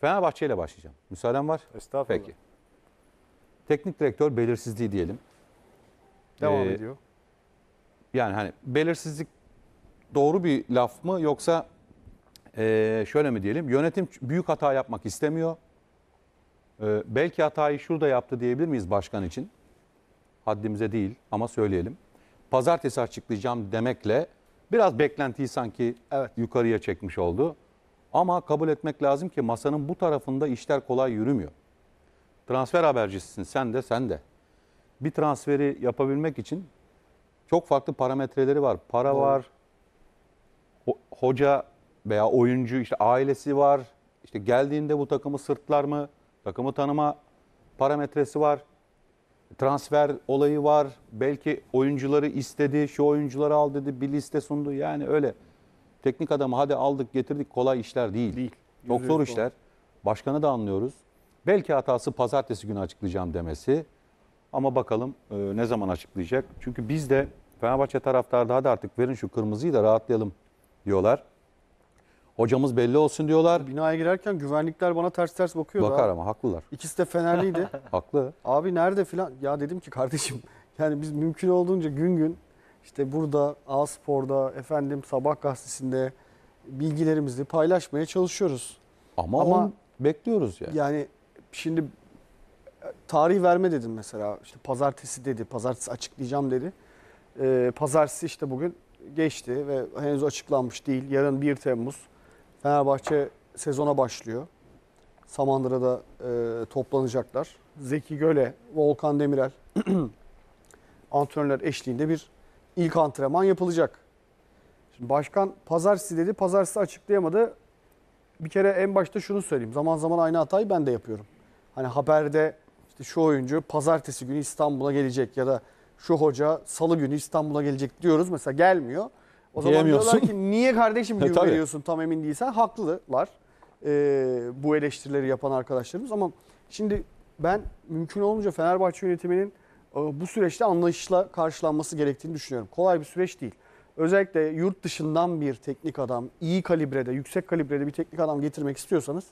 Fenerbahçe ile başlayacağım. Müsaaden var. Estağfurullah. Peki. Teknik direktör belirsizliği diyelim. Devam ee, ediyor. Yani hani belirsizlik doğru bir laf mı yoksa e, şöyle mi diyelim? Yönetim büyük hata yapmak istemiyor. E, belki hatayı şurada yaptı diyebilir miyiz başkan için? Haddimize değil ama söyleyelim. Pazartesi açıklayacağım demekle biraz beklentiyi sanki evet. yukarıya çekmiş oldu. Ama kabul etmek lazım ki masanın bu tarafında işler kolay yürümüyor. Transfer habercisisin sen de sen de. Bir transferi yapabilmek için çok farklı parametreleri var. Para Doğru. var, ho hoca veya oyuncu işte ailesi var. İşte geldiğinde bu takımı sırtlar mı? Takımı tanıma parametresi var. Transfer olayı var. Belki oyuncuları istedi, şu oyuncuları al dedi, bir liste sundu. Yani öyle teknik adamı hadi aldık getirdik kolay işler değil. Değil. Çok zor işler. Başkanı da anlıyoruz. Belki hatası pazartesi günü açıklayacağım demesi. Ama bakalım e, ne zaman açıklayacak. Çünkü biz de Fenerbahçe taraftarı daha da artık verin şu kırmızıyı da rahatlayalım diyorlar. Hocamız belli olsun diyorlar. Binaya girerken güvenlikler bana ters ters bakıyordu. Bakar ama haklılar. İkisi de Fenerliydi. Haklı. Abi nerede filan? Ya dedim ki kardeşim yani biz mümkün olduğunca gün gün işte burada A-Spor'da efendim Sabah gazetesinde bilgilerimizi paylaşmaya çalışıyoruz. Ama, Ama bekliyoruz yani. Yani şimdi tarih verme dedim mesela. İşte pazartesi dedi. Pazartesi açıklayacağım dedi. Ee, pazartesi işte bugün geçti ve henüz açıklanmış değil. Yarın 1 Temmuz Fenerbahçe sezona başlıyor. Samandıra'da e, toplanacaklar. Zeki Göle, Volkan Demirel antrenörler eşliğinde bir ilk antrenman yapılacak. Şimdi başkan pazartesi dedi, pazartesi açıklayamadı. Bir kere en başta şunu söyleyeyim. Zaman zaman aynı hatayı ben de yapıyorum. Hani haberde işte şu oyuncu pazartesi günü İstanbul'a gelecek ya da şu hoca salı günü İstanbul'a gelecek diyoruz. Mesela gelmiyor. O zaman diyorlar ki niye kardeşim gibi e, veriyorsun tam emin değilsen. Haklılar e, bu eleştirileri yapan arkadaşlarımız ama şimdi ben mümkün olunca Fenerbahçe yönetiminin e, bu süreçte anlayışla karşılanması gerektiğini düşünüyorum. Kolay bir süreç değil. Özellikle yurt dışından bir teknik adam, iyi kalibrede, yüksek kalibrede bir teknik adam getirmek istiyorsanız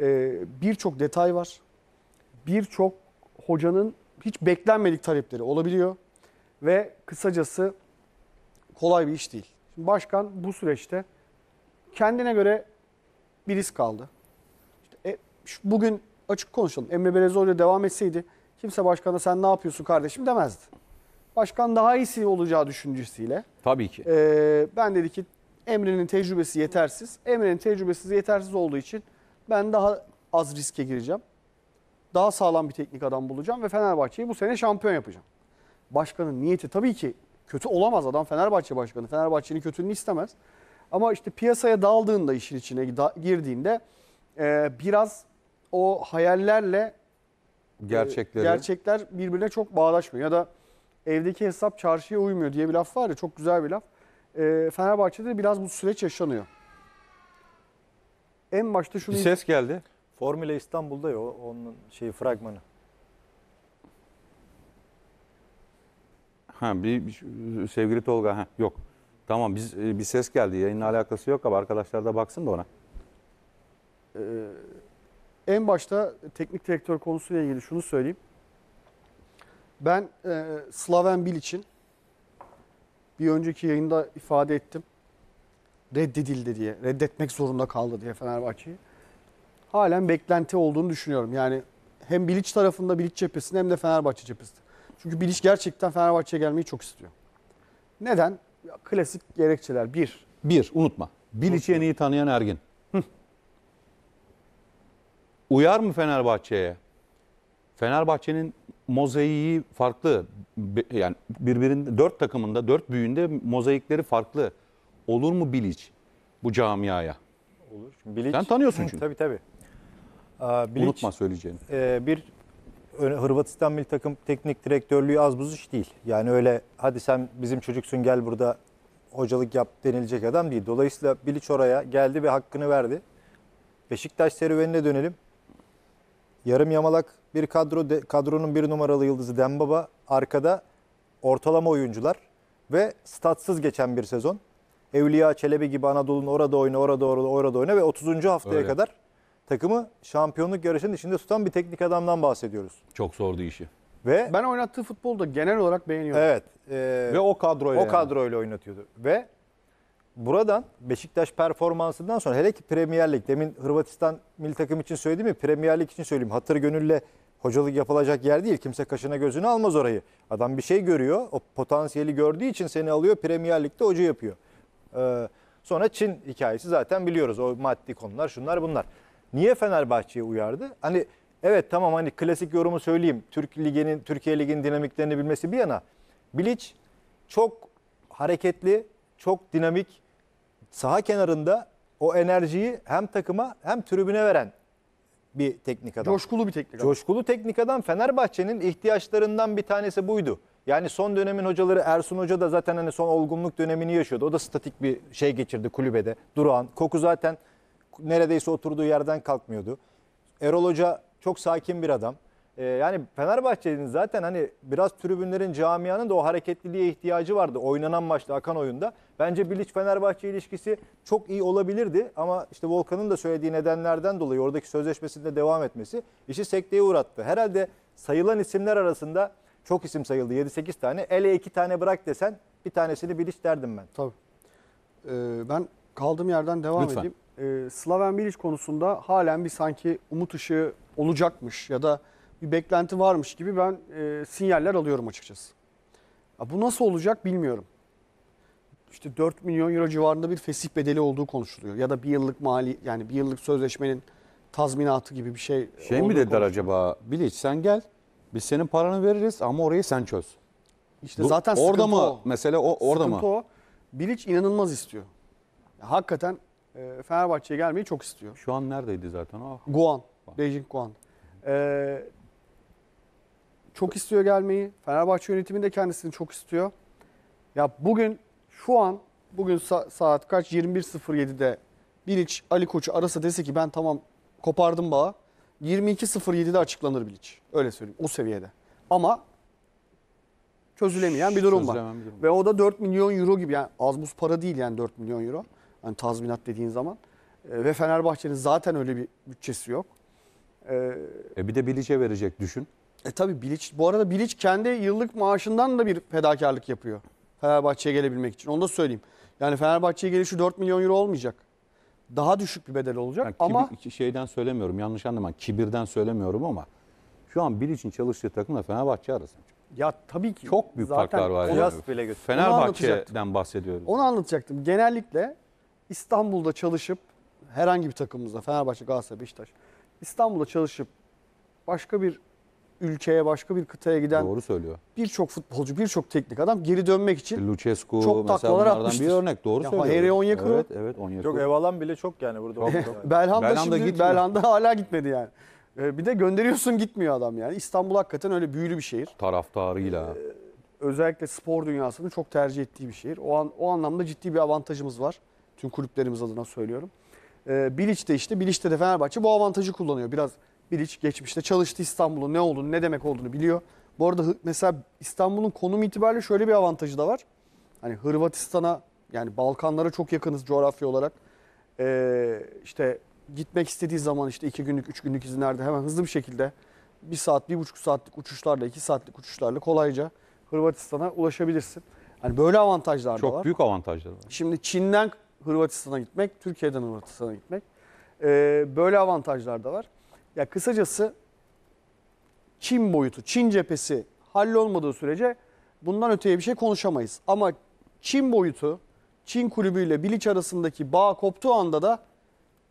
e, birçok detay var. Birçok hocanın hiç beklenmedik talepleri olabiliyor. Ve kısacası kolay bir iş değil. Şimdi başkan bu süreçte kendine göre bir risk aldı. İşte, e, bugün açık konuşalım. Emre Belezoğlu devam etseydi kimse başkana sen ne yapıyorsun kardeşim demezdi. Başkan daha iyisi olacağı düşüncesiyle. Tabii ki. E, ben dedi ki Emre'nin tecrübesi yetersiz. Emre'nin tecrübesi yetersiz olduğu için ben daha az riske gireceğim. Daha sağlam bir teknik adam bulacağım ve Fenerbahçe'yi bu sene şampiyon yapacağım. Başkanın niyeti tabii ki kötü olamaz adam Fenerbahçe başkanı. Fenerbahçe'nin kötülüğünü istemez. Ama işte piyasaya daldığında işin içine girdiğinde e, biraz o hayallerle ee, gerçekleri. Gerçekler birbirine çok bağdaşmıyor. Ya da evdeki hesap çarşıya uymuyor diye bir laf var ya çok güzel bir laf. E, Fenerbahçe'de biraz bu süreç yaşanıyor. En başta şunu... Bir ses geldi. Formüle İstanbul'da ya o- onun şeyi fragmanı. Ha bir, bir- sevgili Tolga ha yok. Tamam biz e, bir ses geldi. Yayınla alakası yok ama arkadaşlar da baksın da ona. Ee, en başta teknik direktör konusuyla ilgili şunu söyleyeyim. Ben e, Slaven Bilic'in bir önceki yayında ifade ettim. Reddedildi diye, reddetmek zorunda kaldı diye Fenerbahçe'yi. Halen beklenti olduğunu düşünüyorum. Yani hem Bilic tarafında Bilic cephesinde hem de Fenerbahçe cephesinde. Çünkü Bilic gerçekten Fenerbahçe'ye gelmeyi çok istiyor. Neden? Ya, klasik gerekçeler. Bir. Bir, unutma. Bilic'i en iyi tanıyan Ergin uyar mı Fenerbahçe'ye? Fenerbahçe'nin mozaiği farklı. Yani birbirinde dört takımında, dört büyüğünde mozaikleri farklı. Olur mu Bilic bu camiaya? Olur. Bilic, Sen tanıyorsun çünkü. tabii tabii. Aa, Bilic, Unutma söyleyeceğini. E, bir Hırvatistan milli takım teknik direktörlüğü az buz iş değil. Yani öyle hadi sen bizim çocuksun gel burada hocalık yap denilecek adam değil. Dolayısıyla Bilic oraya geldi ve hakkını verdi. Beşiktaş serüvenine dönelim. Yarım yamalak bir kadro, de, kadronun bir numaralı yıldızı Dembaba arkada ortalama oyuncular ve statsız geçen bir sezon. Evliya Çelebi gibi Anadolu'nun orada oyna, orada orada orada oyna ve 30. haftaya Öyle. kadar takımı şampiyonluk yarışının içinde tutan bir teknik adamdan bahsediyoruz. Çok zordu işi. Ve ben oynattığı futbolda genel olarak beğeniyorum. Evet. E, ve o kadroyla. O yani. kadroyla oynatıyordu. Ve buradan Beşiktaş performansından sonra hele ki Premier Lig demin Hırvatistan milli takım için söyledim mi Premier Lig için söyleyeyim hatır gönülle hocalık yapılacak yer değil. Kimse kaşına gözünü almaz orayı. Adam bir şey görüyor. O potansiyeli gördüğü için seni alıyor. Premier Lig'de hoca yapıyor. Ee, sonra Çin hikayesi zaten biliyoruz. O maddi konular şunlar bunlar. Niye Fenerbahçe'yi uyardı? Hani evet tamam hani klasik yorumu söyleyeyim. Türk Ligi'nin, Türkiye Ligi'nin dinamiklerini bilmesi bir yana. Bilic çok hareketli, çok dinamik, saha kenarında o enerjiyi hem takıma hem tribüne veren bir teknik adam. Coşkulu bir teknik adam. Coşkulu teknik adam Fenerbahçe'nin ihtiyaçlarından bir tanesi buydu. Yani son dönemin hocaları Ersun Hoca da zaten hani son olgunluk dönemini yaşıyordu. O da statik bir şey geçirdi kulübede. Durağan. Koku zaten neredeyse oturduğu yerden kalkmıyordu. Erol Hoca çok sakin bir adam. E, yani Fenerbahçe'nin zaten hani biraz tribünlerin camianın da o hareketliliğe ihtiyacı vardı oynanan maçta akan oyunda. Bence Bilic Fenerbahçe ilişkisi çok iyi olabilirdi ama işte Volkan'ın da söylediği nedenlerden dolayı oradaki sözleşmesinde devam etmesi işi sekteye uğrattı. Herhalde sayılan isimler arasında çok isim sayıldı 7-8 tane. Ele 2 tane bırak desen bir tanesini Bilic derdim ben. Tabii. Ee, ben kaldığım yerden devam Lütfen. edeyim. Ee, Slaven Bilic konusunda halen bir sanki umut ışığı olacakmış ya da bir beklenti varmış gibi ben e, sinyaller alıyorum açıkçası. Ya bu nasıl olacak bilmiyorum. İşte 4 milyon euro civarında bir fesih bedeli olduğu konuşuluyor. Ya da bir yıllık mali yani bir yıllık sözleşmenin tazminatı gibi bir şey. Şey mi dediler acaba? Bilic sen gel biz senin paranı veririz ama orayı sen çöz. İşte Bu, zaten orada mı o. mesele o orada sıkıntı mı? O. Bilic inanılmaz istiyor. Ya, hakikaten e, Fenerbahçe'ye gelmeyi çok istiyor. Şu an neredeydi zaten o? Guan. Beijing Guan. Ee, çok istiyor gelmeyi. Fenerbahçe yönetimi de kendisini çok istiyor. Ya bugün şu an bugün sa- saat kaç? 21.07'de Bilic Ali Koç'u arasa dese ki ben tamam kopardım bağı. 22.07'de açıklanır Bilic. Öyle söyleyeyim o seviyede. Ama çözülemeyen bir durum var. Ve o da 4 milyon euro gibi yani az buz para değil yani 4 milyon euro. Hani tazminat dediğin zaman. E, ve Fenerbahçe'nin zaten öyle bir bütçesi yok. E, E bir de Bilic'e verecek düşün. E tabi Bilic. Bu arada Bilic kendi yıllık maaşından da bir fedakarlık yapıyor. Fenerbahçe'ye gelebilmek için. Onu da söyleyeyim. Yani Fenerbahçe'ye gelişi 4 milyon euro olmayacak. Daha düşük bir bedel olacak Yani kibir- şeyden söylemiyorum yanlış anlama kibirden söylemiyorum ama şu an Bilic'in çalıştığı takımla Fenerbahçe arasında ya tabii ki çok büyük zaten farklar var. kıyas yani. bile Fenerbahçe'den anlatacaktım. bahsediyoruz. Onu anlatacaktım. Genellikle İstanbul'da çalışıp herhangi bir takımımızda Fenerbahçe, Galatasaray, Beşiktaş İstanbul'da çalışıp başka bir ülkeye başka bir kıtaya giden Doğru söylüyor. birçok futbolcu, birçok teknik adam geri dönmek için Lucescu çok mesela taklalar bunlardan atmıştır. bir örnek. Doğru Ya, söylüyor. Harry Onyekuru. Evet, evet Onyekuru. Çok Evalan bile çok yani burada. Belhanda, Belhanda şimdi Belhanda hala gitmedi yani. Ee, Bir de gönderiyorsun gitmiyor adam yani. İstanbul hakikaten öyle büyülü bir şehir. Taraftarıyla. Ee, özellikle spor dünyasının çok tercih ettiği bir şehir. O an o anlamda ciddi bir avantajımız var. Tüm kulüplerimiz adına söylüyorum. Ee, Bilic'te işte Bilic'te de Fenerbahçe bu avantajı kullanıyor. Biraz Bilic geçmişte çalıştı İstanbul'un ne olduğunu ne demek olduğunu biliyor. Bu arada mesela İstanbul'un konum itibariyle şöyle bir avantajı da var. Hani Hırvatistan'a yani Balkanlara çok yakınız coğrafya olarak. Ee, işte gitmek istediği zaman işte iki günlük, üç günlük izinlerde hemen hızlı bir şekilde bir saat, bir buçuk saatlik uçuşlarla, iki saatlik uçuşlarla kolayca Hırvatistan'a ulaşabilirsin. Hani böyle avantajlar Çok da var. Çok büyük avantajlar var. Şimdi Çin'den Hırvatistan'a gitmek, Türkiye'den Hırvatistan'a gitmek. Ee, böyle avantajlar da var. Ya kısacası Çin boyutu, Çin cephesi hallolmadığı sürece bundan öteye bir şey konuşamayız. Ama Çin boyutu, Çin kulübüyle Bilic arasındaki bağ koptuğu anda da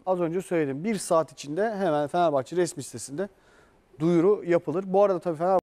az önce söyledim. Bir saat içinde hemen Fenerbahçe resmi sitesinde duyuru yapılır. Bu arada tabii Fenerbahçe